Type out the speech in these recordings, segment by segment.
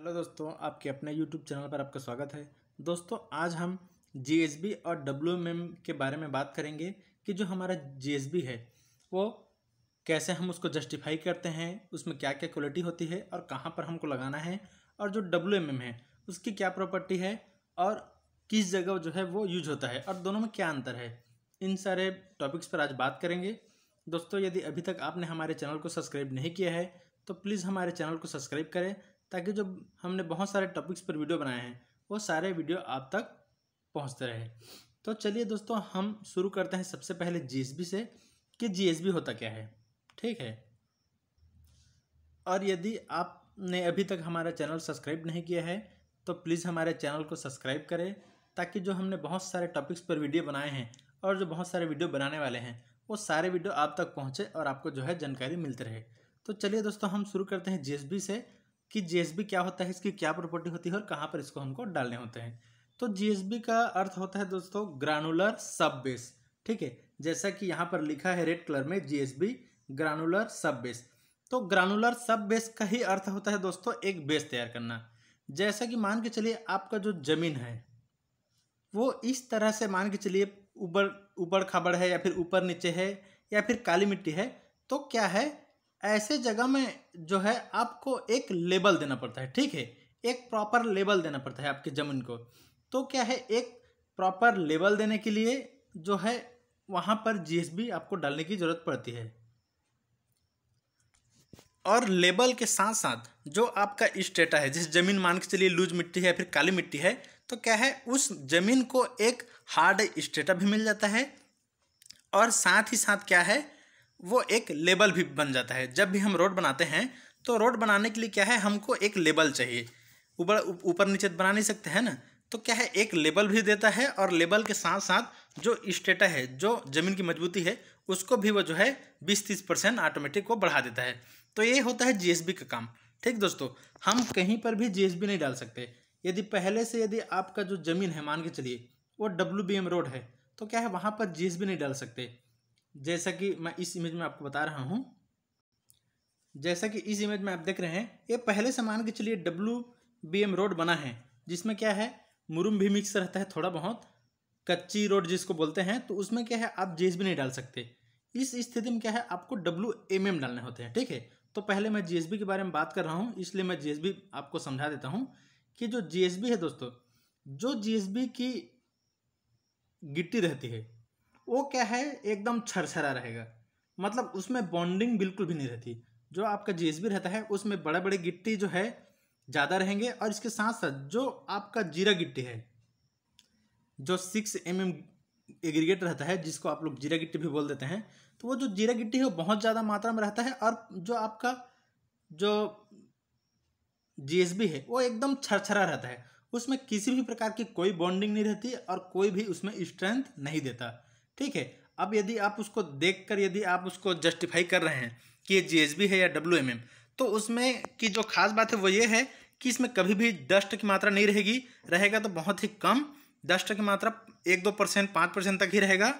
hello दोस्तों आपके अपने यूट्यूब चैनल पर आपका स्वागत है दोस्तों आज हम जी और डब्ल्यू के बारे में बात करेंगे कि जो हमारा जी है वो कैसे हम उसको जस्टिफाई करते हैं उसमें क्या क्या क्वालिटी होती है और कहाँ पर हमको लगाना है और जो डब्ल्यू है उसकी क्या प्रॉपर्टी है और किस जगह जो है वो यूज होता है और दोनों में क्या अंतर है इन सारे टॉपिक्स पर आज बात करेंगे दोस्तों यदि अभी तक आपने हमारे चैनल को सब्सक्राइब नहीं किया है तो प्लीज़ हमारे चैनल को सब्सक्राइब करें ताकि जो हमने बहुत सारे टॉपिक्स पर वीडियो बनाए हैं वो सारे वीडियो आप तक पहुँचते रहे तो चलिए दोस्तों हम शुरू करते हैं सबसे पहले जी से कि जी होता क्या है ठीक है और यदि आपने अभी तक हमारा चैनल सब्सक्राइब नहीं किया है तो प्लीज़ हमारे चैनल को सब्सक्राइब करें ताकि जो हमने बहुत सारे टॉपिक्स पर वीडियो बनाए हैं और जो बहुत सारे वीडियो बनाने वाले हैं वो सारे वीडियो आप तक पहुँचे और आपको जो है जानकारी मिलती रहे तो चलिए दोस्तों हम शुरू करते हैं जी से कि जी क्या होता है इसकी क्या प्रॉपर्टी होती है और कहाँ पर इसको हमको डालने होते हैं तो जी का अर्थ होता है दोस्तों ग्रानुलर सब बेस ठीक है जैसा कि यहाँ पर लिखा है रेड कलर में जी ग्रानुलर सब बेस तो ग्रानुलर सब बेस का ही अर्थ होता है दोस्तों एक बेस तैयार करना जैसा कि मान के चलिए आपका जो ज़मीन है वो इस तरह से मान के चलिए ऊपर ऊपर खाबड़ है या फिर ऊपर नीचे है या फिर काली मिट्टी है तो क्या है ऐसे जगह में जो है आपको एक लेबल देना पड़ता है ठीक है एक प्रॉपर लेबल देना पड़ता है आपकी ज़मीन को तो क्या है एक प्रॉपर लेबल देने के लिए जो है वहाँ पर जीएसबी आपको डालने की ज़रूरत पड़ती है और लेबल के साथ साथ जो आपका स्टेटा है जिस ज़मीन मान के चलिए लूज मिट्टी है या फिर काली मिट्टी है तो क्या है उस ज़मीन को एक हार्ड स्टेटा भी मिल जाता है और साथ ही साथ क्या है वो एक लेबल भी बन जाता है जब भी हम रोड बनाते हैं तो रोड बनाने के लिए क्या है हमको एक लेबल चाहिए ऊपर ऊपर नीचे तो बना नहीं सकते हैं ना तो क्या है एक लेबल भी देता है और लेबल के साथ साथ जो स्टेटा है जो ज़मीन की मजबूती है उसको भी वो जो है बीस तीस परसेंट ऑटोमेटिक को बढ़ा देता है तो ये होता है जीएसबी का काम ठीक दोस्तों हम कहीं पर भी जीएसबी नहीं डाल सकते यदि पहले से यदि आपका जो ज़मीन है मान के चलिए वो डब्ल्यू रोड है तो क्या है वहाँ पर जी नहीं डाल सकते जैसा कि मैं इस इमेज में आपको बता रहा हूँ जैसा कि इस इमेज में आप देख रहे हैं ये पहले से मान के चलिए डब्लू बी एम रोड बना है जिसमें क्या है मुरुम भी मिक्स रहता है थोड़ा बहुत कच्ची रोड जिसको बोलते हैं तो उसमें क्या है आप जीएसबी नहीं डाल सकते इस स्थिति में क्या है आपको डब्ल्यू एम एम डालने होते हैं ठीक है तो पहले मैं जीएसबी के बारे में बात कर रहा हूँ इसलिए मैं जीएसबी आपको समझा देता हूँ कि जो जीएसबी है दोस्तों जो जीएसबी की गिट्टी रहती है वो क्या है एकदम छरछरा रहेगा मतलब उसमें बॉन्डिंग बिल्कुल भी नहीं रहती जो आपका जे रहता है उसमें बड़े बड़े गिट्टी जो है ज़्यादा रहेंगे और इसके साथ साथ जो आपका जीरा गिट्टी है जो सिक्स एम एम एग्रीगेट रहता है जिसको आप लोग जीरा गिट्टी भी बोल देते हैं तो वो जो जीरा गिट्टी है वो बहुत ज़्यादा मात्रा में रहता है और जो आपका जो जी है वो एकदम छरछरा रहता है उसमें किसी भी प्रकार की कोई बॉन्डिंग नहीं रहती और कोई भी उसमें स्ट्रेंथ नहीं देता ठीक है अब यदि आप उसको देख कर यदि आप उसको जस्टिफाई कर रहे हैं कि ये जी है या डब्ल्यू तो उसमें की जो खास बात है वो ये है कि इसमें कभी भी डस्ट की मात्रा नहीं रहेगी रहेगा तो बहुत ही कम डस्ट की मात्रा एक दो परसेंट पाँच परसेंट तक ही रहेगा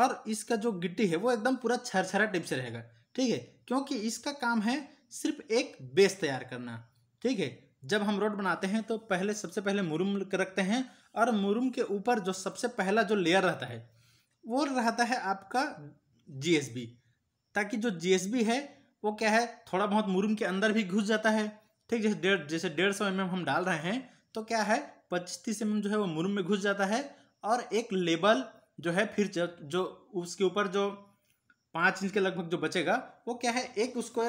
और इसका जो गिट्टी है वो एकदम पूरा छरछरा टिप से रहेगा ठीक है क्योंकि इसका काम है सिर्फ एक बेस तैयार करना ठीक है जब हम रोड बनाते हैं तो पहले सबसे पहले मुरुम रखते हैं और मुरुम के ऊपर जो सबसे पहला जो लेयर रहता है वो रहता है आपका जीएसबी ताकि जो जीएसबी है वो क्या है थोड़ा बहुत मुरूम के अंदर भी घुस जाता है ठीक जैसे डेढ़ जैसे डेढ़ सौ एम हम डाल रहे हैं तो क्या है पच्चीस तीस एम जो है वो मुरुम में घुस जाता है और एक लेबल जो है फिर जो उसके ऊपर जो पाँच इंच के लगभग जो बचेगा वो क्या है एक उसको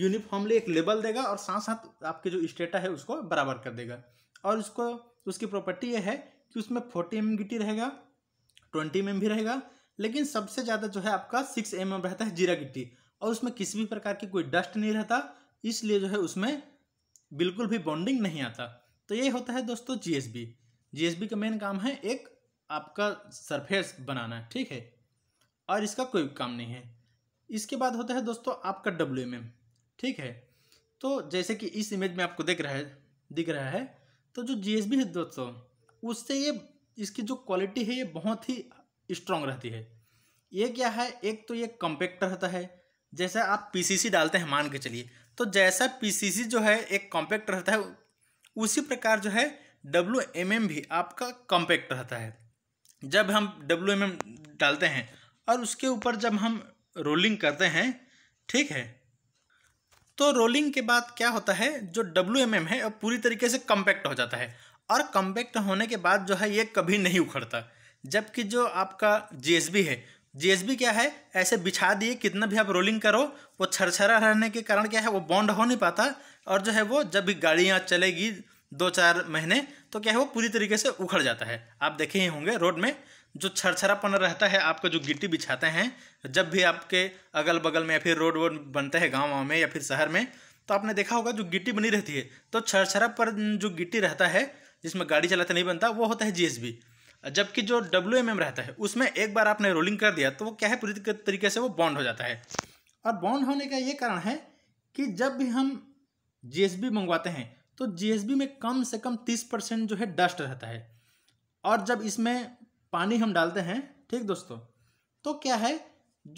यूनिफॉर्मली एक लेबल देगा और साथ साथ आपके जो स्टेटा है उसको बराबर कर देगा और उसको उसकी प्रॉपर्टी ये है कि उसमें फोर्टी एम रहेगा ट्वेंटी एम भी रहेगा लेकिन सबसे ज़्यादा जो है आपका सिक्स एम रहता है जीरा गिट्टी और उसमें किसी भी प्रकार की कोई डस्ट नहीं रहता इसलिए जो है उसमें बिल्कुल भी बॉन्डिंग नहीं आता तो ये होता है दोस्तों जीएसबी जीएसबी का मेन काम है एक आपका सरफेस बनाना ठीक है और इसका कोई काम नहीं है इसके बाद होता है दोस्तों आपका डब्ल्यू एम ठीक है तो जैसे कि इस इमेज में आपको देख रहा है दिख रहा है तो जो जी है दोस्तों उससे ये इसकी जो क्वालिटी है ये बहुत ही स्ट्रांग रहती है ये क्या है एक तो ये कॉम्पैक्ट रहता है जैसे आप पीसीसी डालते हैं मान के चलिए तो जैसा पीसीसी जो है एक कॉम्पैक्ट रहता है उसी प्रकार जो है डब्ल्यू एम एम भी आपका कॉम्पैक्ट रहता है जब हम डब्ल्यू एम एम डालते हैं और उसके ऊपर जब हम रोलिंग करते हैं ठीक है तो रोलिंग के बाद क्या होता है जो डब्ल्यू एम एम है वो पूरी तरीके से कॉम्पैक्ट हो जाता है और कम्पैक्ट तो होने के बाद जो है ये कभी नहीं उखड़ता जबकि जो आपका जी है जी क्या है ऐसे बिछा दिए कितना भी आप रोलिंग करो वो छरछरा रहने के कारण क्या है वो बॉन्ड हो नहीं पाता और जो है वो जब भी गाड़ियाँ चलेगी दो चार महीने तो क्या है वो पूरी तरीके से उखड़ जाता है आप देखे ही होंगे रोड में जो छरछरापन रहता है आपका जो गिट्टी बिछाते हैं जब भी आपके अगल बगल में या फिर रोड वोड बनते हैं गाँव वाँव में या फिर शहर में तो आपने देखा होगा जो गिट्टी बनी रहती है तो छरछरा पर जो गिट्टी रहता है जिसमें गाड़ी चलाते नहीं बनता वो होता है जी जबकि जो डब्ल्यू रहता है उसमें एक बार आपने रोलिंग कर दिया तो वो क्या है पूरी तरीके से वो बॉन्ड हो जाता है और बॉन्ड होने का ये कारण है कि जब भी हम जी मंगवाते हैं तो जी में कम से कम तीस परसेंट जो है डस्ट रहता है और जब इसमें पानी हम डालते हैं ठीक दोस्तों तो क्या है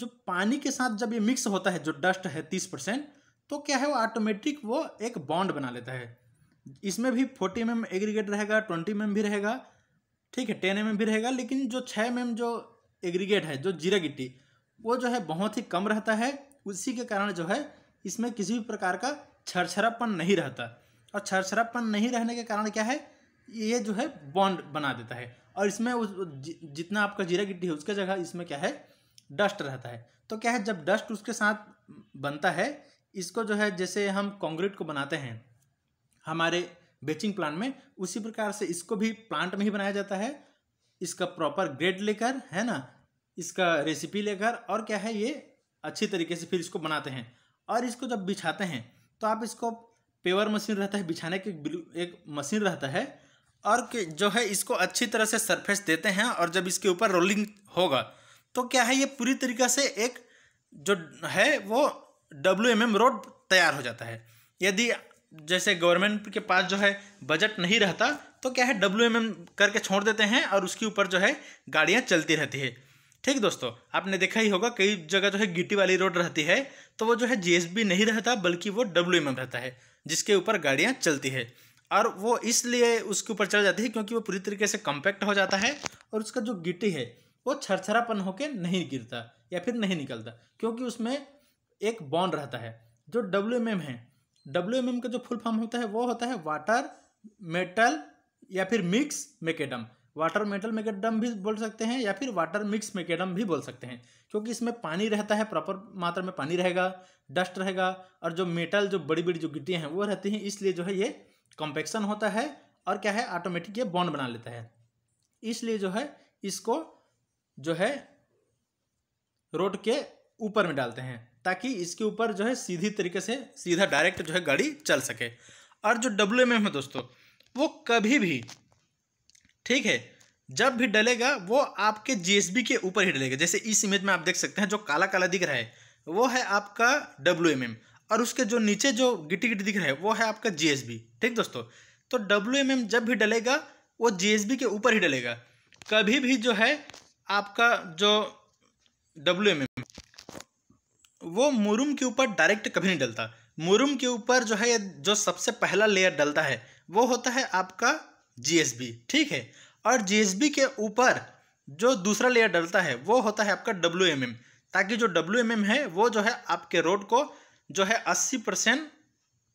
जो पानी के साथ जब ये मिक्स होता है जो डस्ट है तीस परसेंट तो क्या है वो ऑटोमेटिक वो एक बॉन्ड बना लेता है इसमें भी फोर्टी एम एग्रीगेट रहेगा ट्वेंटी एम भी रहेगा ठीक है टेन एम भी रहेगा लेकिन जो छः एम जो एग्रीगेट है जो जीरा गिट्टी वो जो है बहुत ही कम रहता है उसी के कारण जो है इसमें किसी भी प्रकार का छरछरापन नहीं रहता और छरछरापन नहीं रहने के कारण क्या है ये जो है बॉन्ड बना देता है और इसमें उस जितना आपका जीरा गिट्टी है उसके जगह इसमें क्या है डस्ट रहता है तो क्या है जब डस्ट उसके साथ बनता है इसको जो है जैसे हम कॉन्क्रीट को बनाते हैं हमारे बेचिंग प्लांट में उसी प्रकार से इसको भी प्लांट में ही बनाया जाता है इसका प्रॉपर ग्रेड लेकर है ना इसका रेसिपी लेकर और क्या है ये अच्छी तरीके से फिर इसको बनाते हैं और इसको जब बिछाते हैं तो आप इसको पेवर मशीन रहता है बिछाने के एक मशीन रहता है और जो है इसको अच्छी तरह से सरफेस देते हैं और जब इसके ऊपर रोलिंग होगा तो क्या है ये पूरी तरीका से एक जो है वो डब्ल्यू एम एम रोड तैयार हो जाता है यदि जैसे गवर्नमेंट के पास जो है बजट नहीं रहता तो क्या है डब्ल्यू एम एम करके छोड़ देते हैं और उसके ऊपर जो है गाड़ियाँ चलती रहती है ठीक दोस्तों आपने देखा ही होगा कई जगह जो है गिट्टी वाली रोड रहती है तो वो जो है जीएसबी नहीं रहता बल्कि वो डब्ल्यू एम एम रहता है जिसके ऊपर गाड़ियाँ चलती है और वो इसलिए उसके ऊपर चल जाती है क्योंकि वो पूरी तरीके से कम्पैक्ट हो जाता है और उसका जो गिट्टी है वो छरछरापन होकर नहीं गिरता या फिर नहीं निकलता क्योंकि उसमें एक बॉन्ड रहता है जो डब्ल्यू एम एम है डब्ल्यू एम एम का जो फुल फॉर्म होता है वो होता है वाटर मेटल या फिर mix macadam water metal macadam भी बोल सकते हैं या फिर वाटर मिक्स मेकेडम भी बोल सकते हैं क्योंकि इसमें पानी रहता है प्रॉपर मात्रा में पानी रहेगा डस्ट रहेगा और जो मेटल जो बड़ी बड़ी जो गिट्टियाँ हैं वो रहती हैं इसलिए जो है ये कॉम्पेक्शन होता है और क्या है ऑटोमेटिक ये बॉन्ड बना लेता है इसलिए जो है इसको जो है रोड के ऊपर में डालते हैं ताकि इसके ऊपर जो है सीधी तरीके से सीधा डायरेक्ट जो है गाड़ी चल सके और जो डब्ल्यू एम है दोस्तों वो कभी भी ठीक है जब भी डलेगा वो आपके जीएसबी के ऊपर ही डलेगा जैसे इस इमेज में आप देख सकते हैं जो काला काला दिख रहा है वो है आपका डब्ल्यू और उसके जो नीचे जो गिटी गिटी दिख रहा है वो है आपका जीएसबी ठीक दोस्तों तो डब्ल्यू जब भी डलेगा वो जीएसबी के ऊपर ही डलेगा कभी भी जो है आपका जो डब्ल्यू वो मुरुम के ऊपर डायरेक्ट कभी नहीं डलता मुरुम के ऊपर जो है जो सबसे पहला लेयर डलता है वो होता है आपका जीएसबी ठीक है और जीएसबी के ऊपर जो दूसरा लेयर डलता है वो होता है आपका डब्ल्यू एम एम ताकि जो डब्ल्यू एम एम है वो जो है आपके रोड को जो है अस्सी परसेंट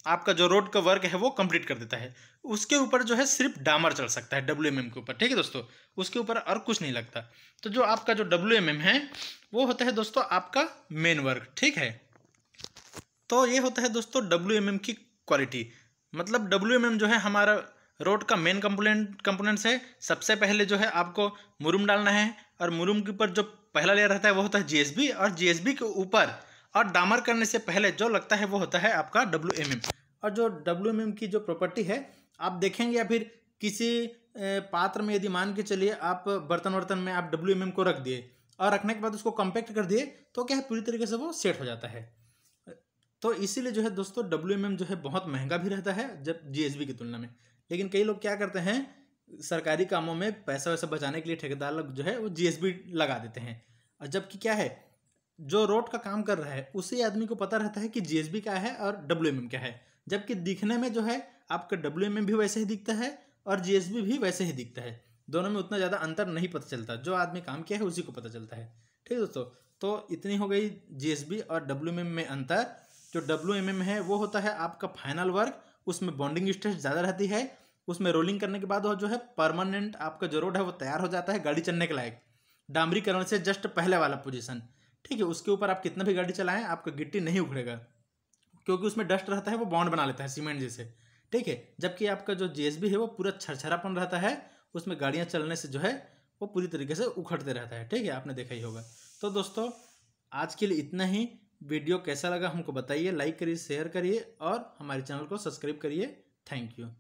आपका जो रोड का वर्क है वो कंप्लीट कर देता है उसके ऊपर जो है सिर्फ डामर चल सकता है डब्ल्यू एम के ऊपर ठीक है दोस्तों उसके ऊपर और कुछ नहीं लगता तो जो आपका जो डब्ल्यू एम है वो होता है दोस्तों आपका मेन वर्क ठीक है तो ये होता है दोस्तों डब्ल्यू एम की क्वालिटी मतलब डब्ल्यू एम जो है हमारा रोड का मेन कंपोनेंट कंपोनेंट्स है सबसे पहले जो है आपको मुरुम डालना है और मुरुम के ऊपर जो पहला लेयर रहता है वो होता है जीएसबी और जीएसबी के ऊपर और डामर करने से पहले जो लगता है वो होता है आपका डब्ल्यू एम एम और जो डब्ल्यू एम एम की जो प्रॉपर्टी है आप देखेंगे या फिर किसी पात्र में यदि मान के चलिए आप बर्तन वर्तन में आप डब्ल्यू एम एम को रख दिए और रखने के बाद उसको कंपैक्ट कर दिए तो क्या है पूरी तरीके से वो सेट हो जाता है तो इसीलिए जो है दोस्तों डब्ल्यू एम एम जो है बहुत महंगा भी रहता है जब जी एस बी की तुलना में लेकिन कई लोग क्या करते हैं सरकारी कामों में पैसा वैसा बचाने के लिए ठेकेदार लोग जो है वो जी एस बी लगा देते हैं और जबकि क्या है जो रोड का काम कर रहा है उसी आदमी को पता रहता है कि जीएसबी क्या है और डब्ल्यू क्या है जबकि दिखने में जो है आपका डब्ल्यू भी वैसे ही दिखता है और जीएसबी भी वैसे ही दिखता है दोनों में उतना ज़्यादा अंतर नहीं पता चलता जो आदमी काम किया है उसी को पता चलता है ठीक है दोस्तों तो इतनी हो गई जीएसबी और डब्ल्यू में अंतर जो डब्ल्यू है वो होता है आपका फाइनल वर्क उसमें बॉन्डिंग स्ट्रेस ज़्यादा रहती है उसमें रोलिंग करने के बाद वो जो है परमानेंट आपका जो रोड है वो तैयार हो जाता है गाड़ी चलने के लायक डामरीकरण से जस्ट पहले वाला पोजीशन ठीक है उसके ऊपर आप कितना भी गाड़ी चलाएं आपका गिट्टी नहीं उखड़ेगा क्योंकि उसमें डस्ट रहता है वो बॉन्ड बना लेता है सीमेंट जैसे ठीक है जबकि आपका जो जे है वो पूरा छरछरापन रहता है उसमें गाड़ियाँ चलने से जो है वो पूरी तरीके से उखड़ते रहता है ठीक है आपने देखा ही होगा तो दोस्तों आज के लिए इतना ही वीडियो कैसा लगा हमको बताइए लाइक करिए शेयर करिए और हमारे चैनल को सब्सक्राइब करिए थैंक यू